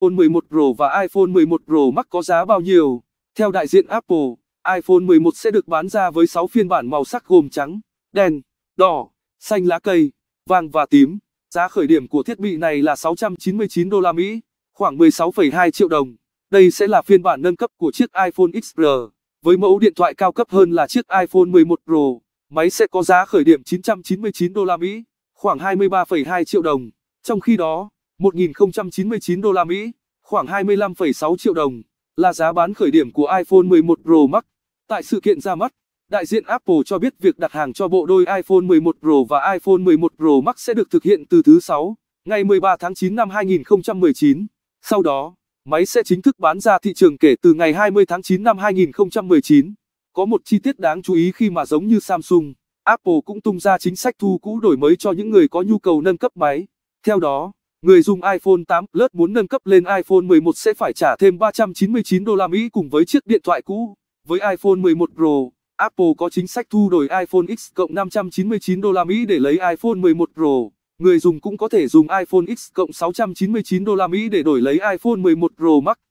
iPhone 11 Pro và iPhone 11 Pro Max có giá bao nhiêu? Theo đại diện Apple, iPhone 11 sẽ được bán ra với 6 phiên bản màu sắc gồm trắng, đen, đỏ, xanh lá cây, vàng và tím. Giá khởi điểm của thiết bị này là 699 đô la Mỹ, khoảng 16,2 triệu đồng. Đây sẽ là phiên bản nâng cấp của chiếc iPhone XR. Với mẫu điện thoại cao cấp hơn là chiếc iPhone 11 Pro, máy sẽ có giá khởi điểm 999 đô la Mỹ, khoảng 23,2 triệu đồng. Trong khi đó, 1.099 đô la Mỹ, khoảng 25,6 triệu đồng, là giá bán khởi điểm của iPhone 11 Pro Max. Tại sự kiện ra mắt, đại diện Apple cho biết việc đặt hàng cho bộ đôi iPhone 11 Pro và iPhone 11 Pro Max sẽ được thực hiện từ thứ Sáu, ngày 13 tháng 9 năm 2019. Sau đó, máy sẽ chính thức bán ra thị trường kể từ ngày 20 tháng 9 năm 2019. Có một chi tiết đáng chú ý khi mà giống như Samsung, Apple cũng tung ra chính sách thu cũ đổi mới cho những người có nhu cầu nâng cấp máy. Theo đó, Người dùng iPhone 8 Plus muốn nâng cấp lên iPhone 11 sẽ phải trả thêm 399 đô la Mỹ cùng với chiếc điện thoại cũ. Với iPhone 11 Pro, Apple có chính sách thu đổi iPhone X cộng 599 đô la Mỹ để lấy iPhone 11 Pro. Người dùng cũng có thể dùng iPhone X cộng 699 đô la Mỹ để đổi lấy iPhone 11 Pro Max.